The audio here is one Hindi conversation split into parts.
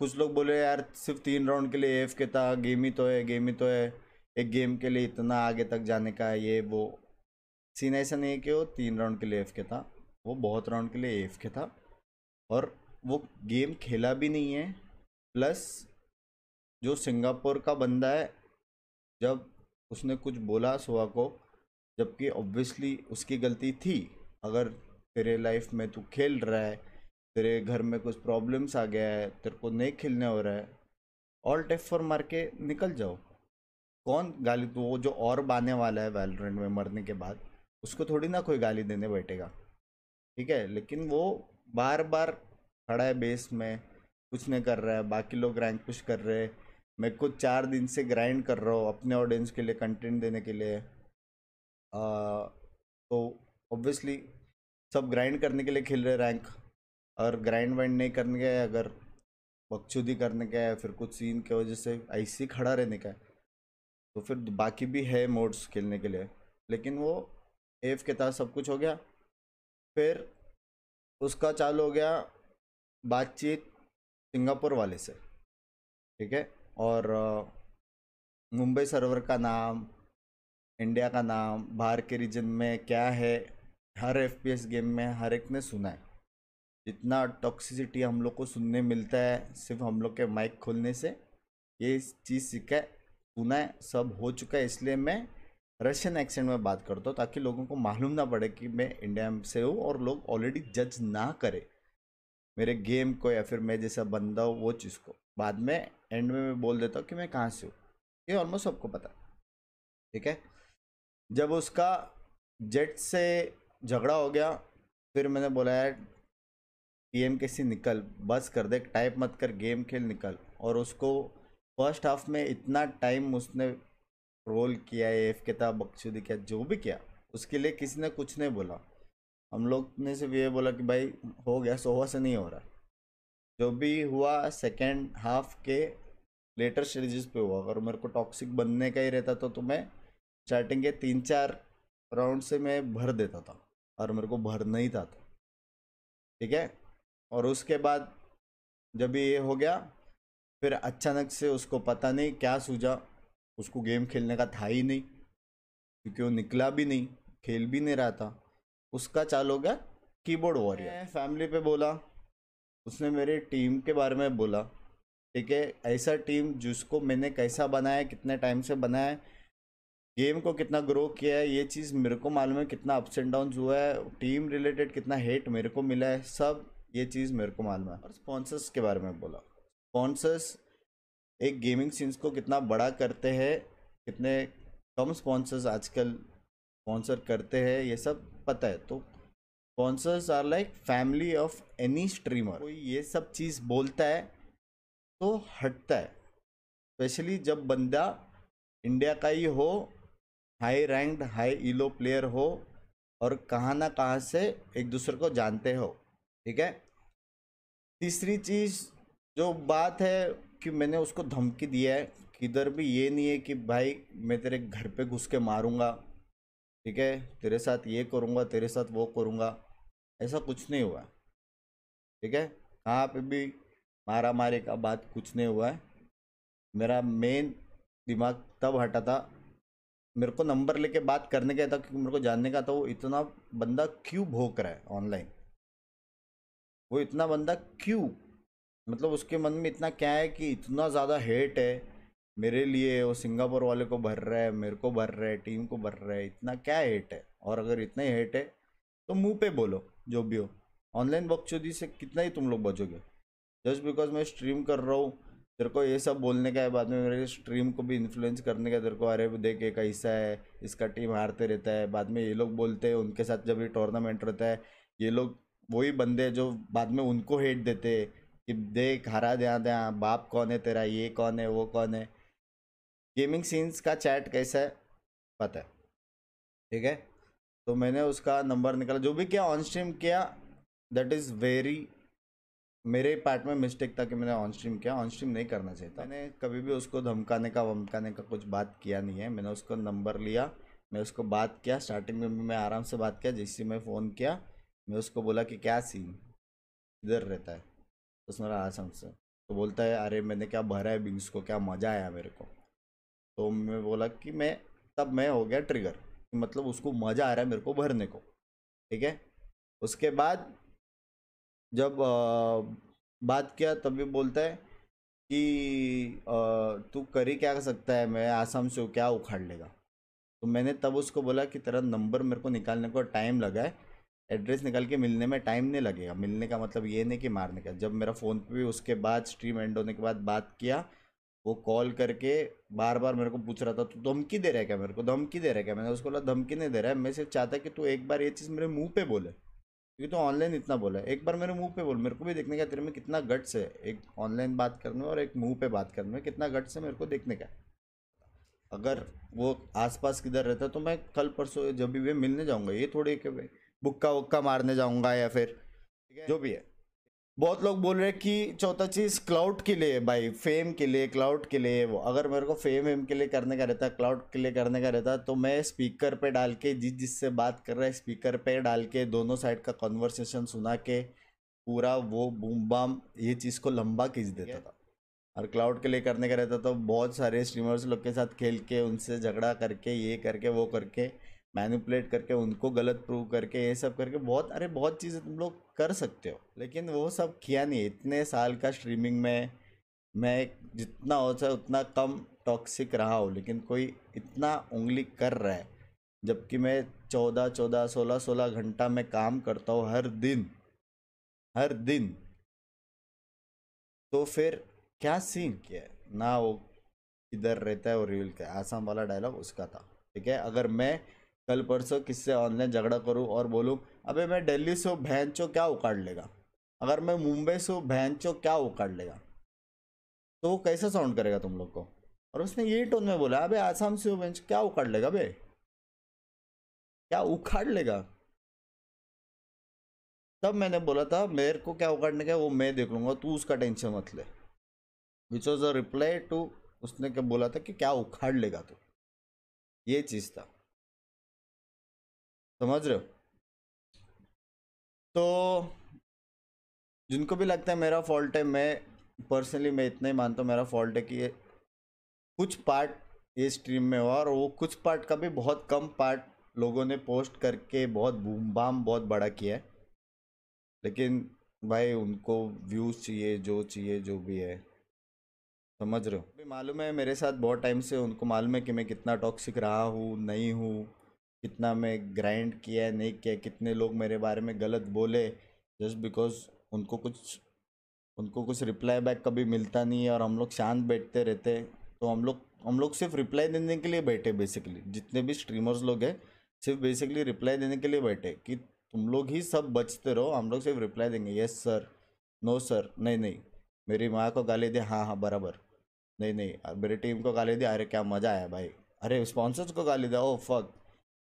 कुछ लोग बोले यार सिर्फ तीन राउंड के लिए एफ के था गेम ही तो है गेम ही तो है एक गेम के लिए इतना आगे तक जाने का है ये वो सीन ऐसा नहीं है कि वो तीन राउंड के लिए एफ के था वो बहुत राउंड के लिए एफ के था और वो गेम खेला भी नहीं है प्लस जो सिंगापुर का बंदा है जब उसने कुछ बोला सुहा को जबकि ऑब्वियसली उसकी गलती थी अगर तेरे लाइफ में तू खेल रहा है तेरे घर में कुछ प्रॉब्लम्स आ गया है तेरे को नहीं खिलने हो रहा है ऑल टेफ फॉर मार के निकल जाओ कौन गाली तो वो जो और बाने वाला है वैलोरेंट में मरने के बाद उसको थोड़ी ना कोई गाली देने बैठेगा ठीक है लेकिन वो बार बार खड़ा है बेस में कुछ नहीं कर रहा है बाकी लोग रैंक पुश कर रहे हैं मैं कुछ चार दिन से ग्राइंड कर रहा हूँ अपने ऑडियंस के लिए कंटेंट देने के लिए आ, तो ऑब्वियसली सब ग्राइंड करने के लिए खेल रहे रैंक और ग्राइंड वाइंड नहीं करने का है अगर बकचूदी करने का है फिर कुछ सीन की वजह से ऐसे खड़ा रहने का है तो फिर बाकी भी है मोड्स खेलने के लिए लेकिन वो एफ के तहत सब कुछ हो गया फिर उसका चालू हो गया बातचीत सिंगापुर वाले से ठीक है और मुंबई सर्वर का नाम इंडिया का नाम बाहर के रीजन में क्या है हर एफ गेम में हर एक ने सुना है इतना टॉक्सिसिटी हम लोग को सुनने मिलता है सिर्फ हम लोग के माइक खोलने से ये चीज़ सीखा सुना है सब हो चुका है इसलिए मैं रशियन एक्सेंट में बात करता हूँ ताकि लोगों को मालूम ना पड़े कि मैं इंडिया से हूँ और लोग ऑलरेडी जज ना करें मेरे गेम को या फिर मैं जैसा बंदा हूँ वो चीज़ को बाद में एंड में मैं बोल देता हूँ कि मैं कहाँ से हूँ ये ऑलमोस्ट सबको पता ठीक है जब उसका जेट से झगड़ा हो गया फिर मैंने बोला यार पीएम के सी निकल बस कर दे टाइप मत कर गेम खेल निकल और उसको फर्स्ट हाफ में इतना टाइम उसने रोल किया एफ के था बक्सुदी किया जो भी किया उसके लिए किसी ने कुछ नहीं बोला हम लोग ने सिर्फ ये बोला कि भाई हो गया सोवा से नहीं हो रहा जो भी हुआ सेकेंड हाफ के लेटर स्टेजेस पे हुआ अगर मेरे को टॉक्सिक बनने का ही रहता था तो मैं स्टार्टिंग के तीन चार राउंड से मैं भर देता था और मेरे को भरना ही था तो। ठीक है और उसके बाद जब ये हो गया फिर अचानक से उसको पता नहीं क्या सूझा उसको गेम खेलने का था ही नहीं क्योंकि वो निकला भी नहीं खेल भी नहीं रहा था उसका चाल हो गया कीबोर्ड वॉरियर फैमिली पे बोला उसने मेरे टीम के बारे में बोला ठीक है ऐसा टीम जिसको मैंने कैसा बनाया कितने टाइम से बनाया गेम को कितना ग्रो किया है ये चीज़ मेरे को मालूम है कितना अप्स एंड डाउन हुआ है टीम रिलेटेड कितना हेट मेरे को मिला है सब ये चीज़ मेरे को मालूम है और स्पॉन्सर्स के बारे में बोला स्पॉन्सर्स एक गेमिंग सीन्स को कितना बड़ा करते हैं कितने कम स्पॉन्सर्स आजकल स्पॉन्सर करते हैं ये सब पता है तो sponsors are like family of any streamer कोई ये सब चीज़ बोलता है तो हटता है स्पेशली जब बंदा इंडिया का ही हो high ranked high Elo player हो और कहाँ ना कहाँ से एक दूसरे को जानते हो ठीक है तीसरी चीज़ जो बात है कि मैंने उसको धमकी दिया है किधर भी ये नहीं है कि भाई मैं तेरे घर पे घुस के मारूंगा ठीक है तेरे साथ ये करूंगा तेरे साथ वो करूंगा ऐसा कुछ नहीं हुआ ठीक है कहाँ पे भी मारा मारे का बात कुछ नहीं हुआ है मेरा मेन दिमाग तब हटा था मेरे को नंबर लेके बात करने का था क्योंकि मेरे को जानने का था वो इतना बंदा क्यों भोग रहा है ऑनलाइन वो इतना बंदा क्यों मतलब उसके मन में इतना क्या है कि इतना ज़्यादा हेट है मेरे लिए वो सिंगापुर वाले को भर रहा है मेरे को भर रहा है टीम को भर रहा है इतना क्या हेट है और अगर इतना ही हेट है तो मुंह पे बोलो जो भी हो ऑनलाइन बकचोदी से कितना ही तुम लोग बचोगे जस्ट बिकॉज मैं स्ट्रीम कर रहा हूँ तेरे को ये सब बोलने का है बाद में मेरे स्ट्रीम को भी इन्फ्लुएंस करने का तेरे को अरे देख एक ऐसा है इसका टीम हारते रहता है बाद में ये लोग बोलते हैं उनके साथ जब ये टूर्नामेंट रहता है ये लोग वही बंदे जो बाद में उनको हेट देते कि देख हरा दया दया हाँ, बाप कौन है तेरा ये कौन है वो कौन है गेमिंग सीन्स का चैट कैसा है पता है ठीक है तो मैंने उसका नंबर निकाला जो भी किया ऑन स्ट्रीम किया दैट इज़ वेरी मेरे पार्ट में मिस्टेक था कि मैंने ऑन स्ट्रीम किया ऑन स्ट्रीम नहीं करना चाहिए था मैंने कभी भी उसको धमकाने का वमकाने का कुछ बात किया नहीं है मैंने उसको नंबर लिया मैं उसको बात किया स्टार्टिंग में मैं आराम से बात किया जिससे मैं फ़ोन किया मैं उसको बोला कि क्या सीन इधर रहता है तो उसने बोला आसाम हाँ, से तो बोलता है अरे मैंने क्या भरा है बिंग्स को क्या मज़ा आया मेरे को तो मैं बोला कि मैं तब मैं हो गया ट्रिगर मतलब उसको मज़ा आ रहा है मेरे को भरने को ठीक है उसके बाद जब आ, बात किया तब भी बोलता है कि तू करी क्या कर सकता है मैं आसाम से क्या उखाड़ लेगा तो मैंने तब उसको बोला कि तेरा नंबर मेरे को निकालने को टाइम लगा है एड्रेस निकल के मिलने में टाइम नहीं लगेगा मिलने का मतलब ये नहीं कि मारने का जब मेरा फ़ोन पे भी उसके बाद स्ट्रीम एंड होने के बाद बात किया वो कॉल करके बार बार मेरे को पूछ रहा था तू धमकी दे रहा है क्या मेरे को धमकी दे रहा है क्या मैंने उसको बोला धमकी नहीं दे रहा है मैं सिर्फ चाहता कि तू एक बार ये चीज़ मेरे मुँह पे बोले क्योंकि तू ऑनलाइन इतना बोला है एक बार मेरे मुँह पे बोल मेरे को भी देखने का तेरे में कितना गट से एक ऑनलाइन बात करने में और एक मुँह पे बात करने में कितना गट से मेरे को देखने का अगर वो आसपास किधर रहता तो मैं कल परसों जब भी वे मिलने जाऊँगा ये थोड़ी कि भाई बुक्का वुक्का मारने जाऊंगा या फिर जो भी है बहुत लोग बोल रहे हैं कि चौथा चीज़ क्लाउड के लिए भाई फेम के लिए क्लाउड के लिए वो अगर मेरे को फेम वेम के लिए करने का रहता क्लाउड के लिए करने का रहता तो मैं स्पीकर पे डाल के जिस जिससे बात कर रहा है स्पीकर पे डाल के दोनों साइड का कॉन्वर्सेशन सुना के पूरा वो बूम बाम ये चीज़ को लंबा खींच देता था और क्लाउड के लिए करने का रहता तो बहुत सारे स्ट्रीमर्स लोग के साथ खेल के उनसे झगड़ा करके ये करके वो करके मैनिपुलेट करके उनको गलत प्रूव करके ये सब करके बहुत अरे बहुत चीज़ें तुम लोग कर सकते हो लेकिन वो सब किया नहीं इतने साल का स्ट्रीमिंग में मैं जितना हो सके उतना कम टॉक्सिक रहा हूँ लेकिन कोई इतना उंगली कर रहा है जबकि मैं चौदह चौदह सोलह सोलह घंटा में काम करता हूँ हर दिन हर दिन तो फिर क्या सीन किया ना वो इधर रहता है और रिवील का आसाम वाला डायलॉग उसका था ठीक है अगर मैं कल परसों किससे ऑनलाइन झगड़ा करूँ और बोलूँ अबे मैं दिल्ली से भैन चो क्या उखाड़ लेगा अगर मैं मुंबई से भैन चो क्या उखाड़ लेगा तो वो कैसे साउंड करेगा तुम लोग को और उसने यही टोन में बोला अबे आसाम से भैंस क्या उखाड़ लेगा अबे क्या उखाड़ लेगा तब मैंने बोला था मेरे को क्या उखाड़ने का वो मैं देख लूंगा तू उसका टेंशन मत ले which was a reply to उसने क्या बोला था कि क्या उखाड़ लेगा तू ये चीज़ था समझ रहे हो तो जिनको भी लगता है मेरा फॉल्ट है मैं पर्सनली मैं इतना ही मानता हूँ मेरा फॉल्ट है कि कुछ पार्ट ये स्ट्रीम में हुआ और वो कुछ पार्ट का भी बहुत कम पार्ट लोगों ने पोस्ट करके बहुत बूम बाम बहुत बड़ा किया है लेकिन भाई उनको व्यूज़ चाहिए जो चाहिए जो भी है समझ रहे हो मालूम है मेरे साथ बहुत टाइम से उनको मालूम है कि मैं कितना टॉक्सिक रहा हूँ नहीं हूँ कितना मैं ग्राइंड किया है नहीं किया कितने लोग मेरे बारे में गलत बोले जस्ट बिकॉज उनको कुछ उनको कुछ रिप्लाई बैक कभी मिलता नहीं है और हम लोग शांत बैठते रहते तो हम लोग हम लोग सिर्फ रिप्लाई देने के लिए बैठे बेसिकली जितने भी स्ट्रीमर्स लोग हैं सिर्फ बेसिकली रिप्लाई देने के लिए बैठे कि तुम लोग ही सब बचते रहो हम लोग सिर्फ रिप्लाई देंगे यस सर नो सर नहीं नहीं मेरी माँ को गाली दे हाँ हाँ बराबर नहीं नहीं मेरी टीम को गाली दे अरे क्या मज़ा आया भाई अरे स्पॉन्सर्स को गाली दे ओ oh, फक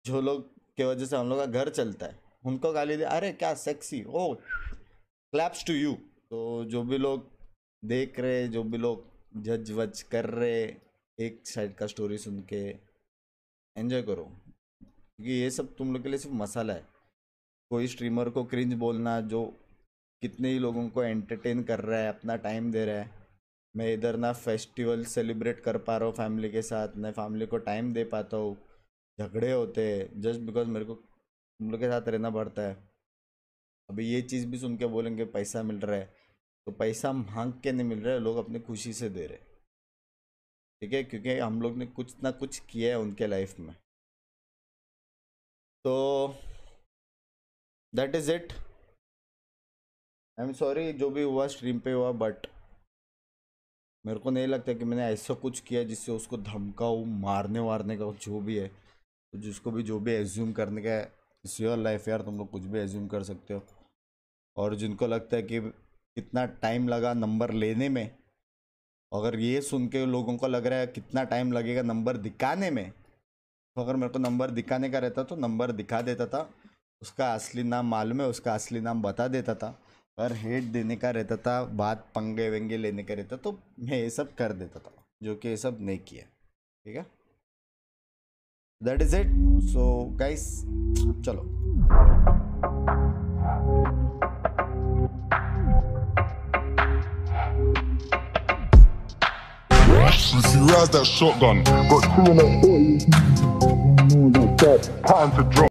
जो लोग के वजह से हम लोग का घर चलता है उनको गाली दे अरे क्या sexy oh claps to you तो जो भी लोग देख रहे जो भी लोग जज वज कर रहे एक साइड का स्टोरी सुन के एंजॉय करो क्योंकि ये सब तुम लोग के लिए सिर्फ मसाला है कोई स्ट्रीमर को क्रिंज बोलना जो कितने ही लोगों को एंटरटेन कर रहा है अपना टाइम दे रहा है मैं इधर ना फेस्टिवल सेलिब्रेट कर पा रहा हूँ फैमिली के साथ ना फैमिली को टाइम दे पाता हूँ झगड़े होते हैं जस्ट बिकॉज मेरे को तुम लोग के साथ रहना पड़ता है अभी ये चीज़ भी सुन के बोलेंगे पैसा मिल रहा है तो पैसा मांग के नहीं मिल रहा है लोग अपनी खुशी से दे रहे ठीक है क्योंकि हम लोग ने कुछ ना कुछ किया है उनके लाइफ में तो that is it I am sorry जो भी हुआ स्ट्रीम पे हुआ बट मेरे को नहीं लगता कि मैंने ऐसा कुछ किया जिससे उसको धमकाऊ मारने वारने का जो भी है तो जिसको भी जो भी एज्यूम करने का इस योर लाइफ यार तुम लोग कुछ भी एज्यूम कर सकते हो और जिनको लगता है कि कितना टाइम लगा नंबर लेने में अगर ये सुन के लोगों को लग रहा है कितना टाइम लगेगा नंबर दिखाने में तो अगर मेरे को नंबर दिखाने का रहता तो नंबर दिखा देता था उसका असली नाम मालूम है उसका असली नाम बता देता था और हेड देने का रहता था बात पंगे वंगे लेने का रहता तो मैं ये सब कर देता था जो कि ये सब नहीं किया ठीक है That is it. So, guys, chalo. that shotgun, got two Time to drop.